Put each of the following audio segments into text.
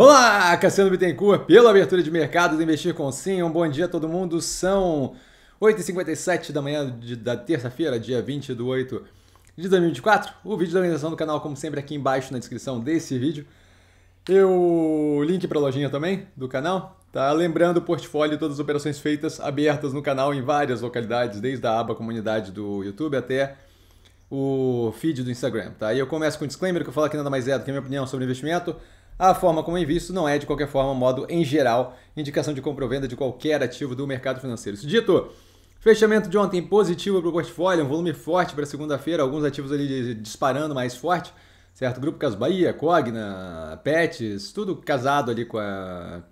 Olá, Cassiano Bittencourt, pela abertura de mercado Investir com Sim. Um bom dia a todo mundo. São 8h57 da manhã de, da terça-feira, dia 20 de 8 de 2024. O vídeo da organização do canal, como sempre, aqui embaixo na descrição desse vídeo. o link para a lojinha também do canal. Tá lembrando o portfólio e todas as operações feitas abertas no canal em várias localidades, desde a aba comunidade do YouTube até o feed do Instagram, tá? E eu começo com um disclaimer que eu falo que nada mais é do que a minha opinião sobre investimento. A forma como é visto não é, de qualquer forma, modo em geral, indicação de compra ou venda de qualquer ativo do mercado financeiro. Isso dito, fechamento de ontem positivo para o portfólio, um volume forte para segunda-feira, alguns ativos ali disparando mais forte, certo? Grupo Caso Bahia, Cogna, Pets, tudo casado ali com a...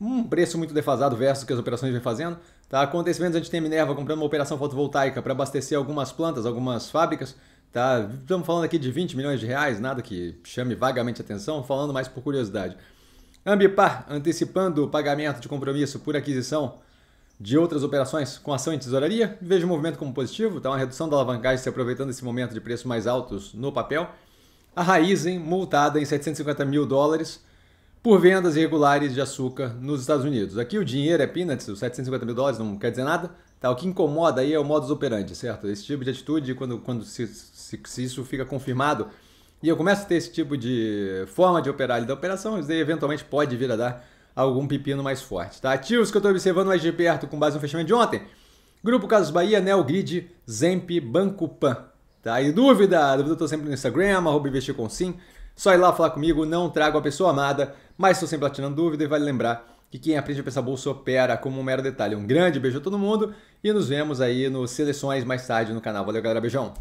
um preço muito defasado versus o que as operações vem fazendo. Tá? Acontecimentos, a gente tem Minerva comprando uma operação fotovoltaica para abastecer algumas plantas, algumas fábricas. Tá? Estamos falando aqui de 20 milhões de reais, nada que chame vagamente atenção, falando mais por curiosidade. Ambipar antecipando o pagamento de compromisso por aquisição de outras operações com ação em tesouraria. Vejo o movimento como positivo, está uma redução da alavancagem se aproveitando esse momento de preços mais altos no papel. A Raizen multada em 750 mil dólares por vendas irregulares de açúcar nos Estados Unidos. Aqui o dinheiro é peanuts, os 750 mil dólares não quer dizer nada. Tá, o que incomoda aí é o modus operandi, certo? Esse tipo de atitude, quando, quando se, se, se isso fica confirmado e eu começo a ter esse tipo de forma de operar ali da operação, isso daí eventualmente pode vir a dar algum pepino mais forte. Tá? Ativos que eu estou observando mais de perto com base no fechamento de ontem. Grupo Casos Bahia, Neogrid, Zemp, Banco Pan. Tá? E dúvida? Dúvida eu estou sempre no Instagram, arroba investir com sim. Só ir lá falar comigo, não trago a pessoa amada, mas estou sempre atirando dúvida e vale lembrar que quem aprende a pensar bolsa opera como um mero detalhe. Um grande beijo a todo mundo e nos vemos aí no Seleções mais tarde no canal. Valeu, galera. Beijão!